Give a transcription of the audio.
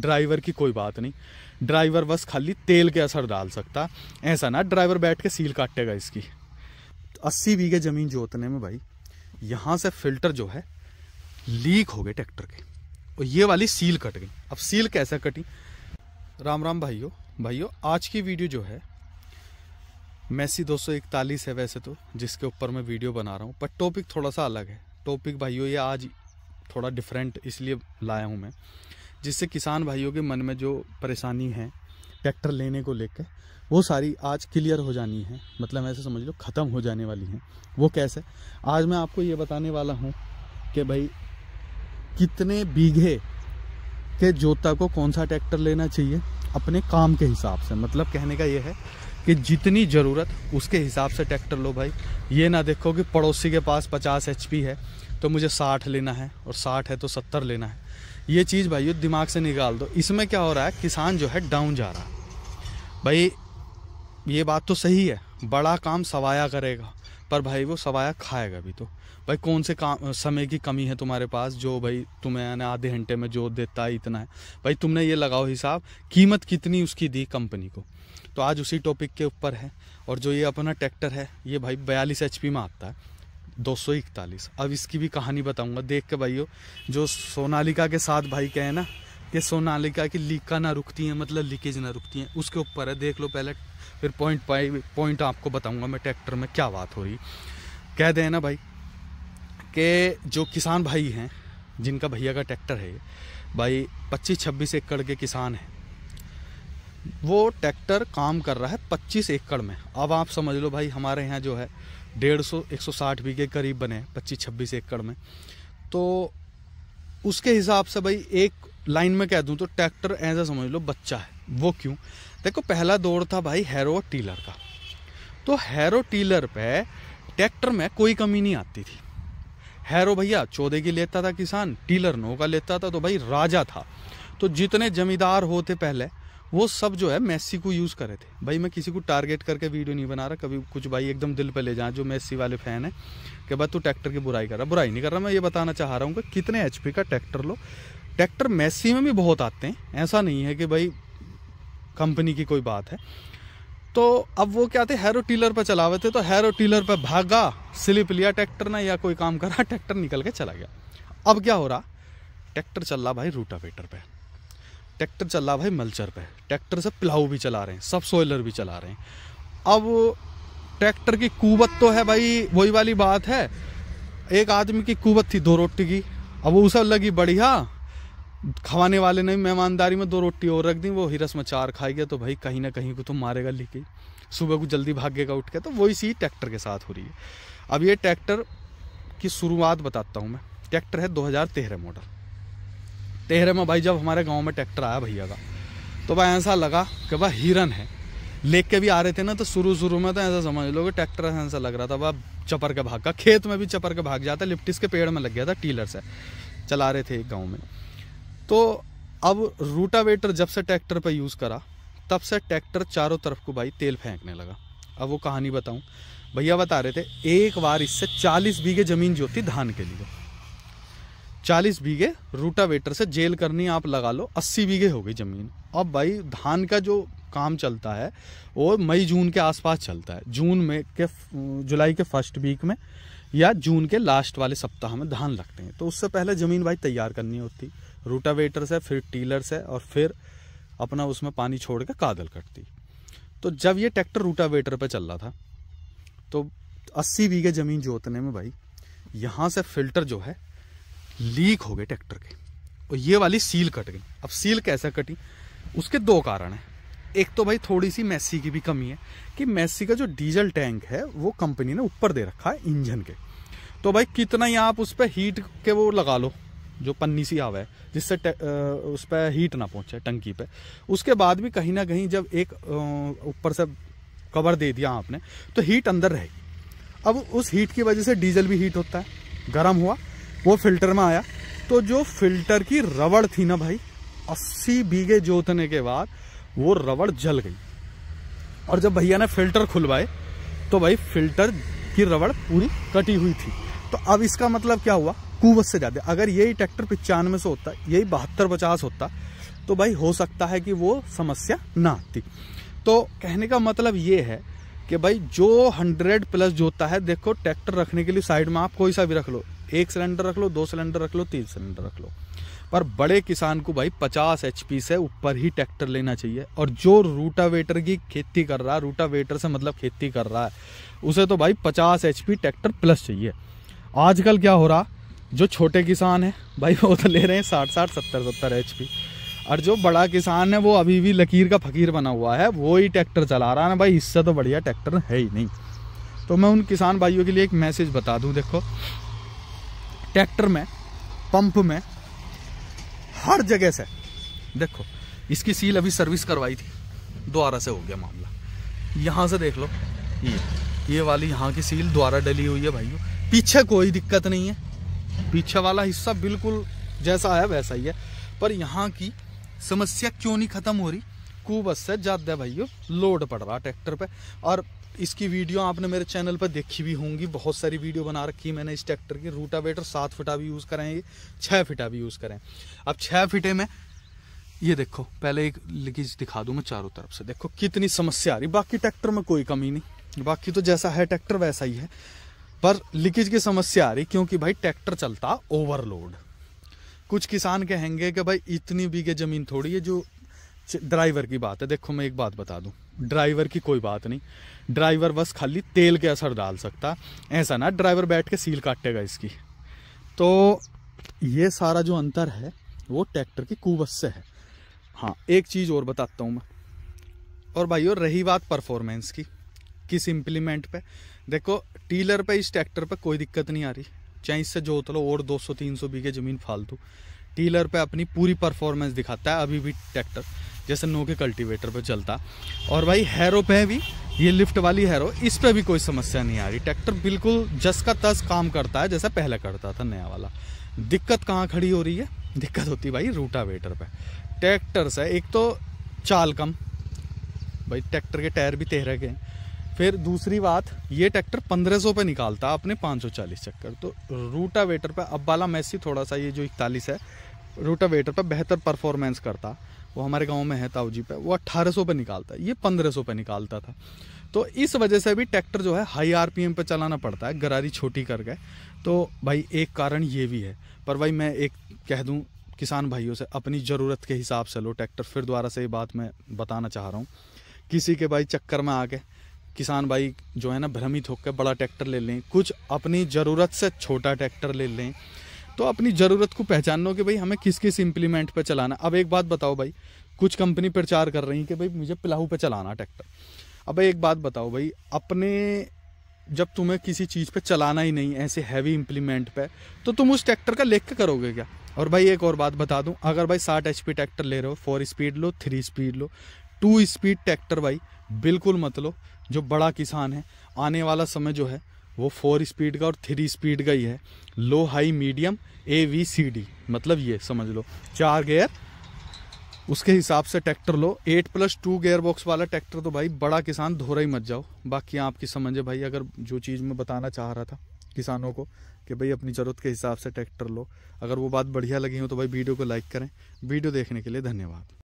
driver की कोई बात नहीं ड्राइवर बस खाली तेल के असर डाल सकता ऐसा ना ड्राइवर बैठ के सील काटेगा इसकी तो अस्सी बीघे ज़मीन जोतने में भाई यहाँ से फिल्टर जो है लीक हो गए ट्रैक्टर के और ये वाली सील कट गई अब सील कैसे कटी राम राम भाइयों भाइयों आज की वीडियो जो है मैसी दो है वैसे तो जिसके ऊपर मैं वीडियो बना रहा हूँ पर टॉपिक थोड़ा सा अलग है टॉपिक भाइयों ये आज थोड़ा डिफरेंट इसलिए लाया हूँ मैं जिससे किसान भाइयों के मन में जो परेशानी है ट्रैक्टर लेने को लेकर वो सारी आज क्लियर हो जानी है मतलब ऐसे समझ लो ख़त्म हो जाने वाली हैं वो कैसे आज मैं आपको ये बताने वाला हूँ कि भाई कितने बीघे के जोता को कौन सा ट्रैक्टर लेना चाहिए अपने काम के हिसाब से मतलब कहने का ये है कि जितनी ज़रूरत उसके हिसाब से ट्रैक्टर लो भाई ये ना देखो कि पड़ोसी के पास 50 एच है तो मुझे 60 लेना है और 60 है तो 70 लेना है ये चीज़ भाई दिमाग से निकाल दो इसमें क्या हो रहा है किसान जो है डाउन जा रहा है भाई ये बात तो सही है बड़ा काम सवाया करेगा पर भाई वो सवाया खाएगा भी तो भाई कौन से काम समय की कमी है तुम्हारे पास जो भाई तुम्हें आधे घंटे में जो देता है इतना है भाई तुमने ये लगाओ हिसाब कीमत कितनी उसकी दी कंपनी को तो आज उसी टॉपिक के ऊपर है और जो ये अपना ट्रैक्टर है ये भाई बयालीस एच में आता है दो सौ इकतालीस अब इसकी भी कहानी बताऊंगा देख के भाइयों जो सोनालिका के साथ भाई कहे ना कि सोनालिका की लीका ना रुकती हैं मतलब लीकेज ना रुकती हैं उसके ऊपर है देख लो पहले फिर पॉइंट पाई पॉइंट आपको बताऊंगा मैं ट्रैक्टर में क्या बात हो रही कह दें ना भाई कि जो किसान भाई हैं जिनका भैया का ट्रैक्टर है भाई पच्चीस छब्बीस एकड़ के किसान हैं वो ट्रैक्टर काम कर रहा है पच्चीस एकड़ में अब आप समझ लो भाई हमारे यहाँ जो है डेढ़ सौ एक सौ साठ बीघे करीब बने पच्चीस छब्बीस एकड़ में तो उसके हिसाब से भाई एक लाइन में कह दूं तो ट्रैक्टर ऐसा समझ लो बच्चा है वो क्यों देखो पहला दौर था भाई हैरो टीलर का तो हैरो टीलर पे ट्रैक्टर में कोई कमी नहीं आती थी हैरो भैया चौदह की लेता था किसान टीलर नौ का लेता था तो भाई राजा था तो जितने जमींदार होते पहले वो सब जो है मेसी को यूज़ कर रहे थे भाई मैं किसी को टारगेट करके वीडियो नहीं बना रहा कभी कुछ भाई एकदम दिल पे ले जाए जो मेसी वाले फ़ैन है कि भाई तू ट्रैक्टर की बुराई कर रहा बुराई नहीं कर रहा मैं ये बताना चाह रहा हूँ कि कितने एच का ट्रैक्टर लो ट्रैक्टर मेसी में भी बहुत आते हैं ऐसा नहीं है कि भाई कंपनी की कोई बात है तो अब वो क्या थे हैरो टीलर पर चला हुए थे तो हैरो टीलर पर भागा स्लिप लिया ट्रैक्टर ने या कोई काम करा ट्रैक्टर निकल के चला गया अब क्या हो रहा ट्रैक्टर चल रहा भाई रूटावेटर पर ट्रैक्टर चल रहा भाई मल्चर पे ट्रैक्टर से पिलाऊ भी चला रहे हैं सब सोयलर भी चला रहे हैं अब ट्रैक्टर की कुवत तो है भाई वही वाली बात है एक आदमी की कुवत थी दो रोटी की अब वो उसे लगी बढ़िया खवाने वाले ने मेहमानदारी में दो रोटी और रख दी वो हिरस में चार खाई गया तो भाई कहीं ना कहीं को तो मारेगा लेके सुबह को जल्दी भागेगा उठ के तो वही सी ट्रैक्टर के साथ हो रही है अब ये ट्रैक्टर की शुरुआत बताता हूँ मैं ट्रैक्टर है 2013 मॉडल तेरह में भाई जब हमारे गाँव में ट्रैक्टर आया भैया का तो भाई ऐसा लगा कि भाई हिरन है लेक के भी आ रहे थे ना तो शुरू शुरू में तो ऐसा समझ लो कि ट्रैक्टर ऐसा लग रहा था वह चपर के भाग का खेत में भी चपर के भाग जाता लिप्टिस के पेड़ में लग गया था टीलर से चला रहे थे एक गाँव में तो अब रूटावेटर जब से ट्रैक्टर पर यूज़ करा तब से ट्रैक्टर चारों तरफ को भाई तेल फेंकने लगा अब वो कहानी बताऊँ भैया बता रहे थे एक बार इससे चालीस बीघे ज़मीन जो धान के लिए चालीस बीघे रूटावेटर से जेल करनी आप लगा लो अस्सी बीघे हो गई ज़मीन अब भाई धान का जो काम चलता है वो मई जून के आसपास चलता है जून में के जुलाई के फर्स्ट वीक में या जून के लास्ट वाले सप्ताह में धान लगते हैं तो उससे पहले ज़मीन भाई तैयार करनी होती रूटावेटर से फिर टीलर से और फिर अपना उसमें पानी छोड़ के कादल कटती तो जब ये ट्रैक्टर रूटावेटर पर चल रहा था तो अस्सी बीघे ज़मीन जोतने में भाई यहाँ से फिल्टर जो है लीक हो गए ट्रैक्टर के और ये वाली सील कट गई अब सील कैसे कटी उसके दो कारण हैं एक तो भाई थोड़ी सी मैसी की भी कमी है कि मैसी का जो डीजल टैंक है वो कंपनी ने ऊपर दे रखा है इंजन के तो भाई कितना ही आप उस पर हीट के वो लगा लो जो पन्नी सी आवा है जिससे उस पर हीट ना पहुंचे टंकी पे उसके बाद भी कहीं ना कहीं जब एक ऊपर से कवर दे दिया आपने तो हीट अंदर रहेगी अब उस हीट की वजह से डीजल भी हीट होता है गर्म हुआ वो फिल्टर में आया तो जो फिल्टर की रबड़ थी ना भाई अस्सी बीघे जोतने के बाद वो रबड़ जल गई और जब भैया ने फिल्टर खुलवाए तो भाई फिल्टर की रबड़ पूरी कटी हुई थी तो अब इसका मतलब क्या हुआ कुवत से ज़्यादा अगर यही ट्रैक्टर पिचानवे सौ होता यही बहत्तर पचास होता तो भाई हो सकता है कि वो समस्या ना आती तो कहने का मतलब ये है कि भाई जो हंड्रेड प्लस जोता है देखो ट्रैक्टर रखने के लिए साइड में आप कोई सा भी रख लो एक सिलेंडर रख लो दो सिलेंडर रख लो तीन सिलेंडर रख लो पर बड़े किसान को भाई 50 एच से ऊपर ही ट्रैक्टर लेना चाहिए और जो रूटावेटर की खेती कर रहा है रूटावेटर से मतलब खेती कर रहा है उसे तो भाई 50 एच ट्रैक्टर प्लस चाहिए आजकल क्या हो रहा जो छोटे किसान हैं भाई वो तो ले रहे हैं साठ साठ सत्तर सत्तर एच और जो बड़ा किसान है वो अभी भी लकीर का फकीर बना हुआ है वो ही ट्रैक्टर चला रहा है ना भाई इससे तो बढ़िया ट्रैक्टर है ही नहीं तो मैं उन किसान भाइयों के लिए एक मैसेज बता दूँ देखो ट्रैक्टर में पंप में हर जगह से देखो इसकी सील अभी सर्विस करवाई थी दोबारा से हो गया मामला यहाँ से देख लो ये ये वाली यहाँ की सील दोबारा डली हुई है भाइयों पीछे कोई दिक्कत नहीं है पीछे वाला हिस्सा बिल्कुल जैसा आया वैसा ही है पर यहाँ की समस्या क्यों नहीं ख़त्म हो रही बस से ज़्यादा भाइयों लोड पड़ रहा ट्रैक्टर पे और इसकी वीडियो आपने मेरे चैनल पर देखी भी होंगी बहुत सारी वीडियो बना रखी है मैंने इस ट्रैक्टर की रूटावेटर सात फिटा भी यूज़ ये छह फिटा भी यूज़ करें अब छः फिटे में ये देखो पहले एक लीकेज दिखा दू मैं चारों तरफ से देखो कितनी समस्या आ रही बाकी ट्रैक्टर में कोई कमी नहीं बाकी तो जैसा है ट्रैक्टर वैसा ही है पर लीकेज की समस्या आ रही क्योंकि भाई ट्रैक्टर चलता ओवरलोड कुछ किसान कहेंगे कि भाई इतनी बीघे ज़मीन थोड़ी है जो ड्राइवर की बात है देखो मैं एक बात बता दूँ ड्राइवर की कोई बात नहीं ड्राइवर बस खाली तेल के असर डाल सकता ऐसा ना ड्राइवर बैठ के सील काटेगा इसकी तो ये सारा जो अंतर है वो ट्रैक्टर की कुवत से है हाँ एक चीज़ और बताता हूँ मैं और भाई और रही बात परफॉर्मेंस की किस इम्प्लीमेंट पे देखो टीलर पे इस ट्रैक्टर पे कोई दिक्कत नहीं आ रही चाहे इससे जोत लो और 200-300 बीघे ज़मीन फालतू टीलर पे अपनी पूरी परफॉर्मेंस दिखाता है अभी भी ट्रैक्टर जैसे नो के कल्टीवेटर पर चलता और भाई हैरो पे है भी ये लिफ्ट वाली हैरो इस पर भी कोई समस्या नहीं आ रही ट्रैक्टर बिल्कुल जस का तस काम करता है जैसा पहले करता था नया वाला दिक्कत कहाँ खड़ी हो रही है दिक्कत होती भाई रूटावेटर पे ट्रैक्टर से एक तो चाल कम भाई ट्रैक्टर के टायर भी तेरह के हैं फिर दूसरी बात ये ट्रैक्टर पंद्रह सौ पे निकालता अपने पाँच सौ चालीस चक्कर तो रूटावेटर पे अब वाला मैसी थोड़ा सा ये जो इकतालीस है रोटावेटर पर बेहतर परफॉर्मेंस करता वो हमारे गांव में है जी पे वो अट्ठारह सौ पे निकालता ये पंद्रह सौ पे निकालता था तो इस वजह से भी ट्रैक्टर जो है हाई आरपीएम पे चलाना पड़ता है गरारी छोटी कर गए तो भाई एक कारण ये भी है पर भाई मैं एक कह दूँ किसान भाइयों से अपनी ज़रूरत के हिसाब से लो ट्रैक्टर फिर दोबारा से ये बात मैं बताना चाह रहा हूँ किसी के भाई चक्कर में आके किसान भाई जो है ना भ्रमित होकर बड़ा ट्रैक्टर ले लें कुछ अपनी ज़रूरत से छोटा ट्रैक्टर ले लें तो अपनी ज़रूरत को पहचान लो कि भाई हमें किस किस इम्प्लीमेंट पर चलाना अब एक बात बताओ भाई कुछ कंपनी प्रचार कर रही है कि भाई मुझे पिलाऊ पर चलाना ट्रैक्टर अब एक बात बताओ भाई अपने जब तुम्हें किसी चीज़ पे चलाना ही नहीं ऐसे हैवी इम्प्लीमेंट पे तो तुम उस ट्रैक्टर का लेख करोगे क्या और भाई एक और बात बता दूं अगर भाई साठ एच पी ट्रैक्टर ले रहे हो फोर स्पीड लो थ्री स्पीड लो टू स्पीड ट्रैक्टर भाई बिल्कुल मत लो जो बड़ा किसान है आने वाला समय जो है वो फोर स्पीड का और थ्री स्पीड का ही है लो high medium A V C D मतलब ये समझ लो चार गेयर उसके हिसाब से ट्रैक्टर लो eight plus two gear box वाला ट्रैक्टर तो भाई बड़ा किसान धोरा ही मत जाओ बाकी आपकी समझ है भाई अगर जो चीज़ मैं बताना चाह रहा था किसानों को कि भाई अपनी ज़रूरत के हिसाब से ट्रैक्टर लो अगर वो बात बढ़िया लगी हो तो भाई वीडियो को लाइक करें वीडियो देखने के लिए धन्यवाद